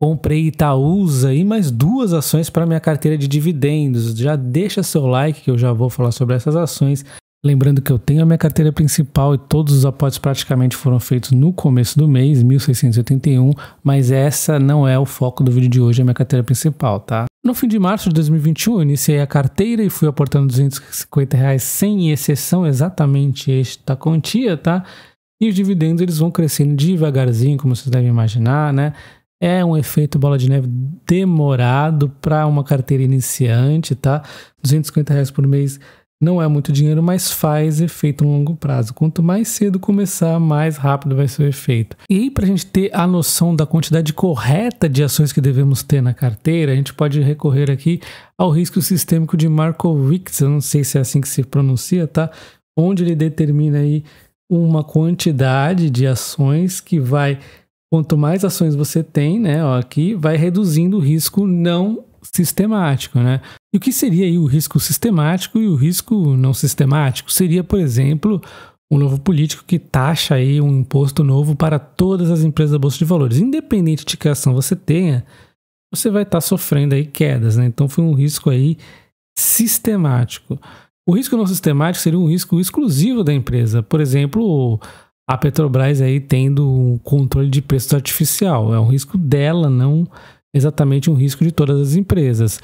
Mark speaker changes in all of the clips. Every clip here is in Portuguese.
Speaker 1: Comprei Itaúsa e mais duas ações para minha carteira de dividendos. Já deixa seu like que eu já vou falar sobre essas ações. Lembrando que eu tenho a minha carteira principal e todos os aportes praticamente foram feitos no começo do mês, 1681, mas essa não é o foco do vídeo de hoje, é a minha carteira principal, tá? No fim de março de 2021, eu iniciei a carteira e fui aportando 250 reais sem exceção, exatamente esta quantia, tá? E os dividendos eles vão crescendo devagarzinho, como vocês devem imaginar, né? é um efeito bola de neve demorado para uma carteira iniciante, tá? 250 reais por mês não é muito dinheiro, mas faz efeito a longo prazo. Quanto mais cedo começar, mais rápido vai ser o efeito. E para a gente ter a noção da quantidade correta de ações que devemos ter na carteira, a gente pode recorrer aqui ao risco sistêmico de Markowitz, eu não sei se é assim que se pronuncia, tá? Onde ele determina aí uma quantidade de ações que vai quanto mais ações você tem, né, ó, aqui, vai reduzindo o risco não sistemático, né? E o que seria aí o risco sistemático e o risco não sistemático? Seria, por exemplo, um novo político que taxa aí um imposto novo para todas as empresas da bolsa de valores, independente de que ação você tenha, você vai estar tá sofrendo aí quedas, né? Então foi um risco aí sistemático. O risco não sistemático seria um risco exclusivo da empresa. Por exemplo, a Petrobras aí tendo um controle de preço artificial. É um risco dela, não exatamente um risco de todas as empresas.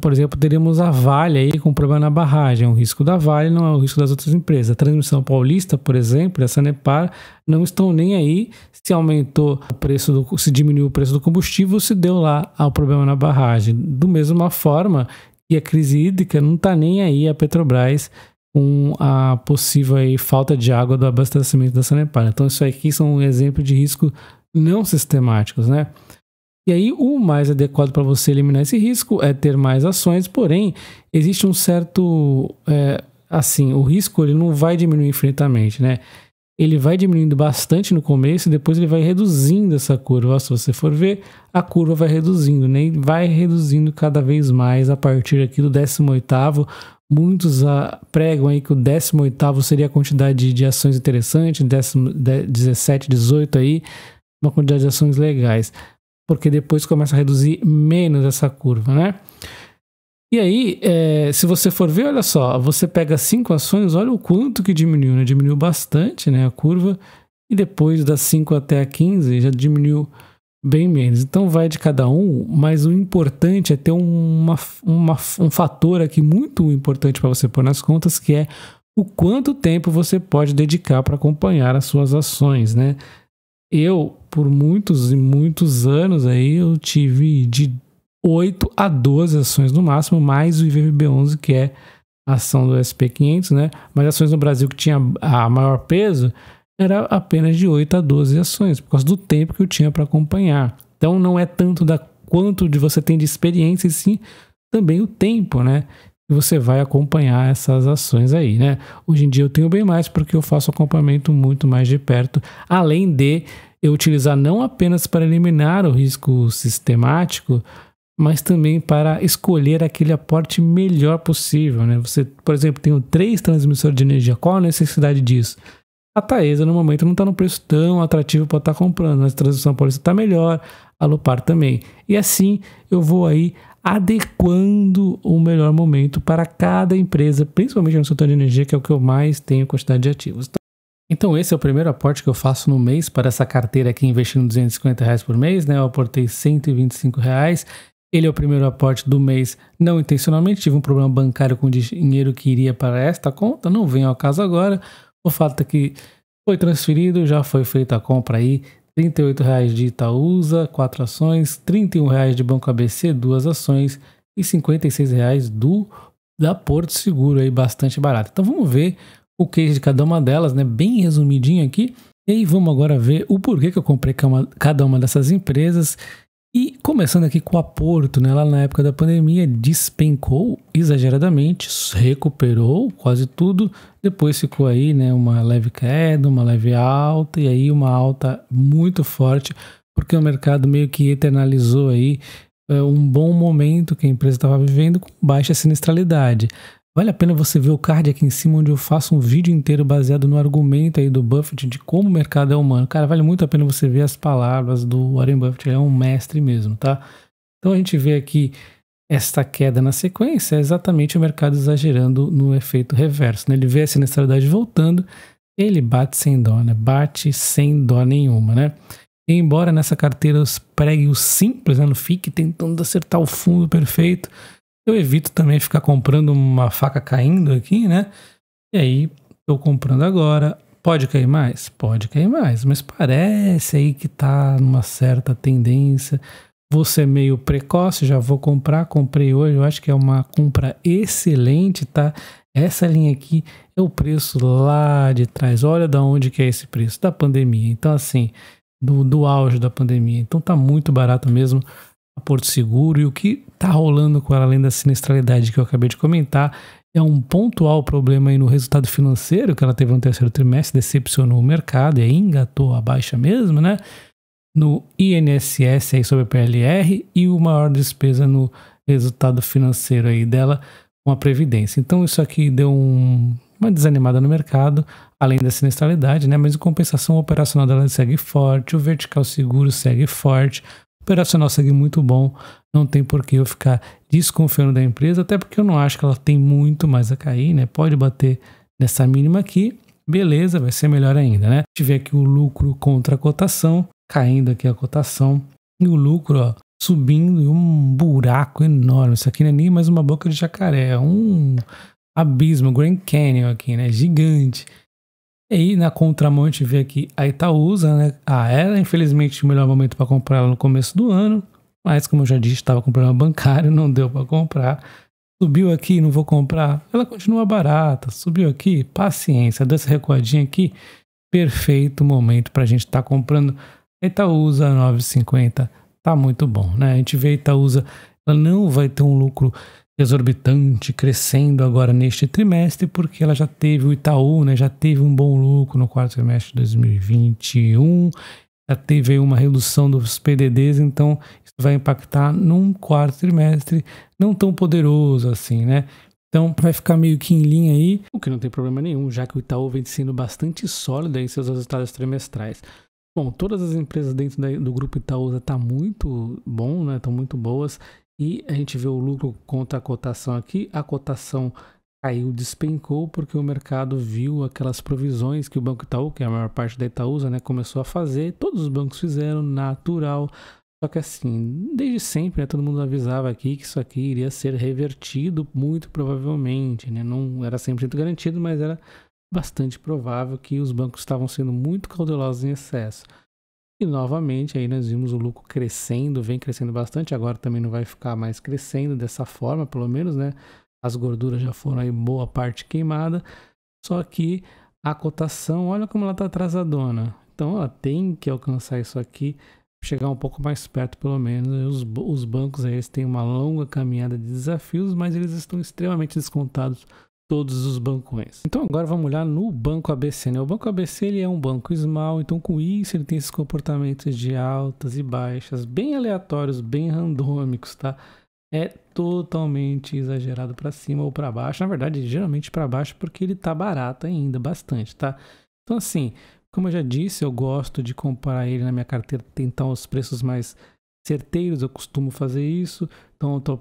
Speaker 1: Por exemplo, teríamos a Vale aí com problema na barragem. É um risco da Vale, não é um risco das outras empresas. A Transmissão Paulista, por exemplo, e a Sanepar não estão nem aí se aumentou o preço do, se diminuiu o preço do combustível, se deu lá ao problema na barragem. Do mesma forma que a crise hídrica não está nem aí a Petrobras com a possível falta de água do abastecimento da Sanepar. Então, isso aqui são um exemplo de risco não sistemáticos, né? E aí, o mais adequado para você eliminar esse risco é ter mais ações, porém, existe um certo. É, assim, o risco ele não vai diminuir infinitamente, né? Ele vai diminuindo bastante no começo e depois ele vai reduzindo essa curva. Se você for ver, a curva vai reduzindo, né? vai reduzindo cada vez mais a partir aqui do 18 Muitos ah, pregam aí que o 18 seria a quantidade de, ações interessante, 17, 18 aí, uma quantidade de ações legais, porque depois começa a reduzir menos essa curva, né? E aí, é, se você for ver, olha só, você pega cinco ações, olha o quanto que diminuiu, né? Diminuiu bastante, né, a curva, e depois das 5 até a 15 já diminuiu Bem menos. Então vai de cada um, mas o importante é ter uma, uma um fator aqui muito importante para você pôr nas contas, que é o quanto tempo você pode dedicar para acompanhar as suas ações, né? Eu, por muitos e muitos anos aí, eu tive de 8 a 12 ações no máximo, mais o IVVB11, que é ação do SP500, né? Mas ações no Brasil que tinha a maior peso, era apenas de 8 a 12 ações, por causa do tempo que eu tinha para acompanhar. Então não é tanto da quanto de você tem de experiência, e sim também o tempo, né? Que você vai acompanhar essas ações aí, né? Hoje em dia eu tenho bem mais porque eu faço acompanhamento muito mais de perto, além de eu utilizar não apenas para eliminar o risco sistemático, mas também para escolher aquele aporte melhor possível. Né? Você, por exemplo, tem três transmissores de energia. Qual a necessidade disso? A Taesa, no momento, não está no preço tão atrativo para estar tá comprando, mas a transição paulista está melhor, a Lupar também. E assim eu vou aí adequando o melhor momento para cada empresa, principalmente no setor de energia, que é o que eu mais tenho quantidade de ativos. Então esse é o primeiro aporte que eu faço no mês para essa carteira aqui investindo 250 reais por mês, né? Eu aportei 125 reais. Ele é o primeiro aporte do mês, não intencionalmente tive um problema bancário com o dinheiro que iria para esta conta, não vem ao caso agora, o fato é que foi transferido, já foi feita a compra aí, R$ 38,00 de Itaúsa, 4 ações, R$ 31,00 de Banco ABC, 2 ações e R$ 56,00 do da Porto Seguro aí, bastante barato. Então vamos ver o case de cada uma delas, né, bem resumidinho aqui. E aí vamos agora ver o porquê que eu comprei cada uma dessas empresas e começando aqui com o Porto, né? lá na época da pandemia despencou exageradamente, recuperou quase tudo, depois ficou aí né, uma leve queda, uma leve alta e aí uma alta muito forte, porque o mercado meio que eternalizou aí é, um bom momento que a empresa estava vivendo com baixa sinistralidade. Vale a pena você ver o card aqui em cima onde eu faço um vídeo inteiro baseado no argumento aí do Buffett de como o mercado é humano. Cara, vale muito a pena você ver as palavras do Warren Buffett, ele é um mestre mesmo, tá? Então a gente vê aqui esta queda na sequência é exatamente o mercado exagerando no efeito reverso. Né? Ele vê a sinistralidade voltando, ele bate sem dó, né? Bate sem dó nenhuma, né? E embora nessa carteira os pregue o simples, né? não fique tentando acertar o fundo perfeito, eu evito também ficar comprando uma faca caindo aqui, né? E aí, estou comprando agora. Pode cair mais? Pode cair mais, mas parece aí que está numa certa tendência. Vou ser meio precoce, já vou comprar. Comprei hoje, eu acho que é uma compra excelente, tá? Essa linha aqui é o preço lá de trás. Olha da onde que é esse preço, da pandemia. Então, assim, do, do auge da pandemia. Então tá muito barato mesmo a Porto Seguro. E o que está rolando com ela, além da sinistralidade que eu acabei de comentar, é um pontual problema aí no resultado financeiro que ela teve no terceiro trimestre, decepcionou o mercado e aí engatou a baixa mesmo, né? No INSS aí sobre a PLR e o maior despesa no resultado financeiro aí dela com a Previdência. Então isso aqui deu um, uma desanimada no mercado, além da sinistralidade, né? Mas a compensação operacional dela segue forte, o vertical seguro segue forte, operacional segue muito bom, não tem por que eu ficar desconfiando da empresa, até porque eu não acho que ela tem muito mais a cair, né? Pode bater nessa mínima aqui, beleza, vai ser melhor ainda, né? Tiver aqui o lucro contra a cotação, caindo aqui a cotação, e o lucro, ó, subindo em um buraco enorme. Isso aqui não é nem mais uma boca de jacaré, é um abismo, Grand Canyon aqui, né? Gigante. E aí, na contramão, a gente vê aqui a Itaúsa, né? Ah, era infelizmente o melhor momento para comprar ela no começo do ano, mas como eu já disse, estava com problema bancário, não deu para comprar. Subiu aqui, não vou comprar. Ela continua barata. Subiu aqui, paciência. Dessa recuadinha aqui, perfeito momento para a gente estar tá comprando. A Itaúsa 950 tá muito bom, né? A gente vê a Itaúsa, ela não vai ter um lucro exorbitante crescendo agora neste trimestre, porque ela já teve o Itaú, né, já teve um bom lucro no quarto trimestre de 2021, já teve uma redução dos PDDs, então isso vai impactar num quarto trimestre não tão poderoso assim, né? Então vai ficar meio que em linha aí, o que não tem problema nenhum, já que o Itaú vem sendo bastante sólido em seus resultados trimestrais. Bom, todas as empresas dentro do grupo Itaúsa tá muito bom, né? Estão muito boas. E a gente vê o lucro contra a cotação aqui. A cotação caiu, despencou, porque o mercado viu aquelas provisões que o Banco Itaú, que é a maior parte da Itaúsa, né, começou a fazer. Todos os bancos fizeram, natural. Só que assim, desde sempre, né, todo mundo avisava aqui que isso aqui iria ser revertido, muito provavelmente. Né? Não era 100% garantido, mas era bastante provável que os bancos estavam sendo muito cautelosos em excesso. E novamente aí nós vimos o lucro crescendo, vem crescendo bastante, agora também não vai ficar mais crescendo dessa forma, pelo menos, né? As gorduras já foram aí boa parte queimada, só que a cotação, olha como ela está atrasadona. Então ela tem que alcançar isso aqui, chegar um pouco mais perto pelo menos. Os, os bancos aí, eles têm uma longa caminhada de desafios, mas eles estão extremamente descontados todos os bancões. Então agora vamos olhar no banco ABC. Né? O banco ABC ele é um banco small, então com isso ele tem esses comportamentos de altas e baixas, bem aleatórios, bem randômicos, tá? É totalmente exagerado para cima ou para baixo. Na verdade, geralmente para baixo porque ele tá barato ainda, bastante, tá? Então assim, como eu já disse, eu gosto de comparar ele na minha carteira, tentar os preços mais certeiros, eu costumo fazer isso. Então eu tô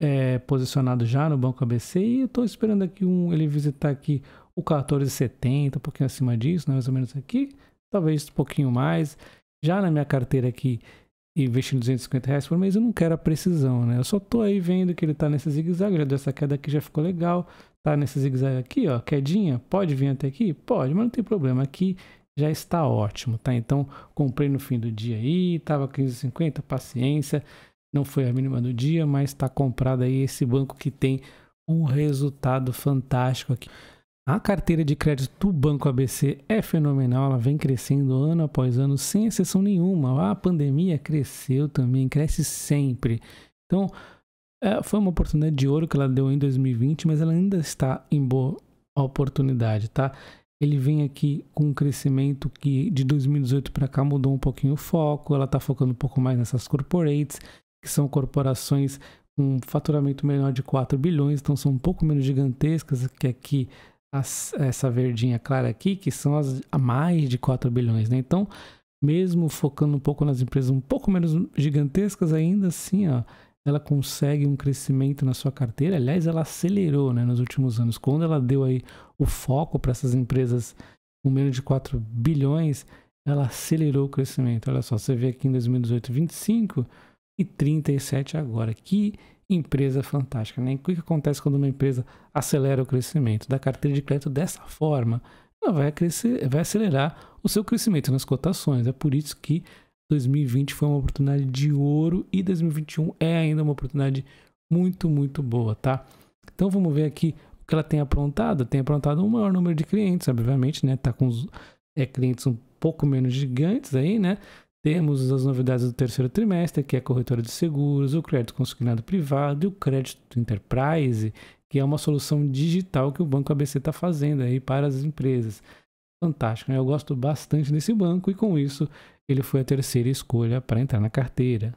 Speaker 1: é, posicionado já no banco ABC e eu estou esperando aqui um ele visitar aqui o 1470, um pouquinho acima disso, né, mais ou menos aqui, talvez um pouquinho mais. Já na minha carteira aqui, investindo 250 reais por mês, eu não quero a precisão, né? Eu só tô aí vendo que ele tá nesse zigue-zague, já deu essa queda aqui, já ficou legal, tá nesse zigue-zague aqui, ó, quedinha, pode vir até aqui? Pode, mas não tem problema, aqui já está ótimo, tá? Então, comprei no fim do dia aí, tava 15,50, paciência, não foi a mínima do dia, mas está comprado aí esse banco que tem um resultado fantástico aqui. A carteira de crédito do Banco ABC é fenomenal, ela vem crescendo ano após ano, sem exceção nenhuma. A pandemia cresceu também, cresce sempre. Então, é, foi uma oportunidade de ouro que ela deu em 2020, mas ela ainda está em boa oportunidade, tá? Ele vem aqui com um crescimento que de 2018 para cá mudou um pouquinho o foco, ela está focando um pouco mais nessas corporates, que são corporações com um faturamento menor de 4 bilhões, então são um pouco menos gigantescas que aqui as, essa verdinha clara aqui, que são as a mais de 4 bilhões, né? Então, mesmo focando um pouco nas empresas um pouco menos gigantescas ainda assim, ó, ela consegue um crescimento na sua carteira. Aliás, ela acelerou, né, nos últimos anos. Quando ela deu aí o foco para essas empresas com menos de 4 bilhões, ela acelerou o crescimento. Olha só, você vê aqui em 2018, 25, e 37 agora. Que empresa fantástica, né? O que acontece quando uma empresa acelera o crescimento da carteira de crédito dessa forma? Ela vai, crescer, vai acelerar o seu crescimento nas cotações. É por isso que 2020 foi uma oportunidade de ouro e 2021 é ainda uma oportunidade muito, muito boa, tá? Então vamos ver aqui o que ela tem aprontado. Tem aprontado um maior número de clientes, obviamente, né? Tá com os é, clientes um pouco menos gigantes aí, né? Temos as novidades do terceiro trimestre, que é a corretora de seguros, o crédito consignado privado e o crédito enterprise, que é uma solução digital que o Banco ABC está fazendo aí para as empresas. Fantástico, né? eu gosto bastante desse banco e com isso ele foi a terceira escolha para entrar na carteira.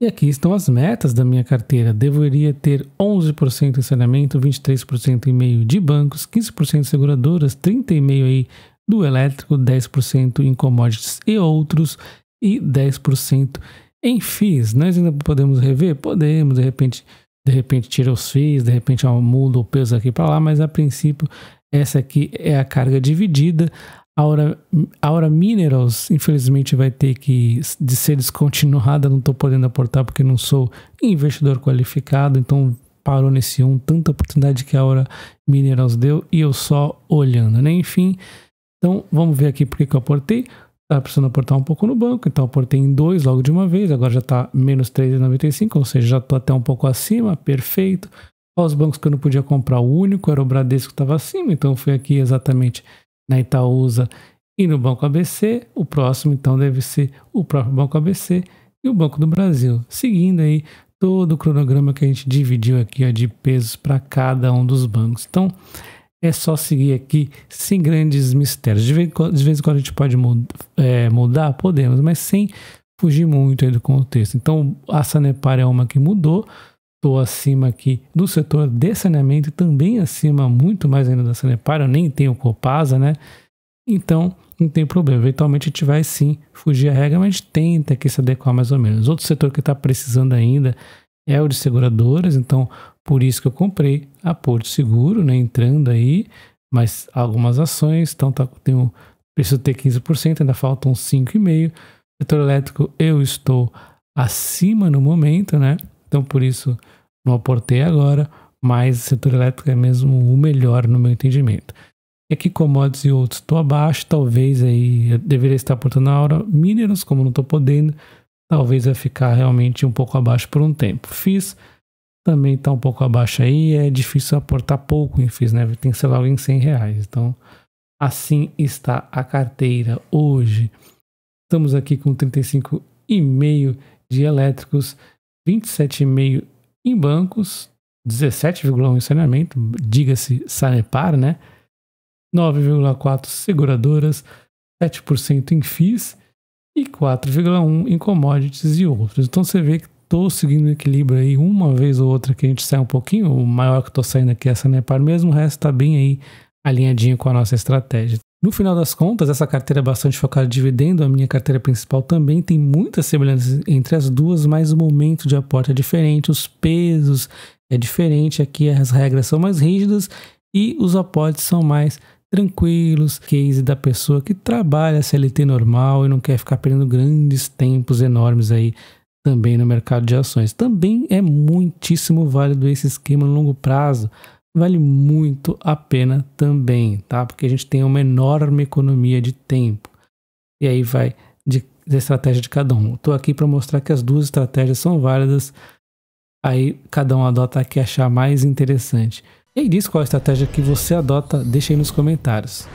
Speaker 1: E aqui estão as metas da minha carteira. Deveria ter 11% em saneamento, meio de bancos, 15% de seguradoras, 30,5% aí do elétrico, 10% em commodities e outros e 10% em FIIs. Nós ainda podemos rever? Podemos, de repente, de repente tira os FIIs, de repente é muda o peso aqui para lá, mas a princípio essa aqui é a carga dividida. Aura, Aura Minerals, infelizmente, vai ter que de ser descontinuada. Não estou podendo aportar porque não sou investidor qualificado. Então, parou nesse um, tanta oportunidade que a Aura Minerals deu e eu só olhando, né? Enfim, então vamos ver aqui porque que eu aportei estava tá precisando aportar um pouco no banco, então aportei em 2 logo de uma vez, agora já está menos 3,95, ou seja, já estou até um pouco acima, perfeito. Olha os bancos que eu não podia comprar, o único era o Bradesco que estava acima, então fui aqui exatamente na Itaúsa e no Banco ABC. O próximo, então, deve ser o próprio Banco ABC e o Banco do Brasil, seguindo aí todo o cronograma que a gente dividiu aqui ó, de pesos para cada um dos bancos. Então, é só seguir aqui sem grandes mistérios. De vez, de vez em quando a gente pode mudar, é, mudar, podemos, mas sem fugir muito aí do contexto. Então, a Sanepar é uma que mudou, estou acima aqui do setor de saneamento, também acima muito mais ainda da Sanepar, eu nem tenho Copasa, né? Então, não tem problema. Eventualmente a gente vai sim fugir a regra, mas a gente tenta aqui se adequar mais ou menos. Outro setor que está precisando ainda é o de seguradoras, então por isso que eu comprei a Porto Seguro, né? Entrando aí, mas algumas ações, então tá, tem um preciso ter 15%, ainda faltam 5,5%. Setor elétrico eu estou acima no momento, né? Então por isso não aportei agora, mas setor elétrico é mesmo o melhor no meu entendimento. É aqui commodities e outros estou abaixo, talvez aí eu deveria estar aportando na hora mineros, como não estou podendo, talvez vai ficar realmente um pouco abaixo por um tempo. Fiz também está um pouco abaixo aí, é difícil aportar pouco em FIIs, né? Tem que ser logo em 100 reais. Então, assim está a carteira hoje. Estamos aqui com 35,5 de elétricos, 27,5 em bancos, 17,1 em saneamento, diga-se Sanepar, né? 9,4 seguradoras, 7% em FIIs e 4,1 em commodities e outros. Então você vê que estou seguindo o equilíbrio aí, uma vez ou outra que a gente sai um pouquinho, o maior que estou saindo aqui é essa Nepar mesmo, o resto está bem aí alinhadinho com a nossa estratégia. No final das contas, essa carteira é bastante focada em dividendo, a minha carteira principal também tem muitas semelhanças entre as duas, mas o momento de aporte é diferente, os pesos é diferente, aqui as regras são mais rígidas e os aportes são mais tranquilos, case da pessoa que trabalha CLT normal e não quer ficar perdendo grandes tempos enormes aí também no mercado de ações. Também é muitíssimo válido esse esquema no longo prazo. Vale muito a pena também, tá? Porque a gente tem uma enorme economia de tempo. E aí vai de, da estratégia de cada um. Estou aqui para mostrar que as duas estratégias são válidas. Aí cada um adota a que achar mais interessante. E aí diz qual a estratégia que você adota, deixa aí nos comentários.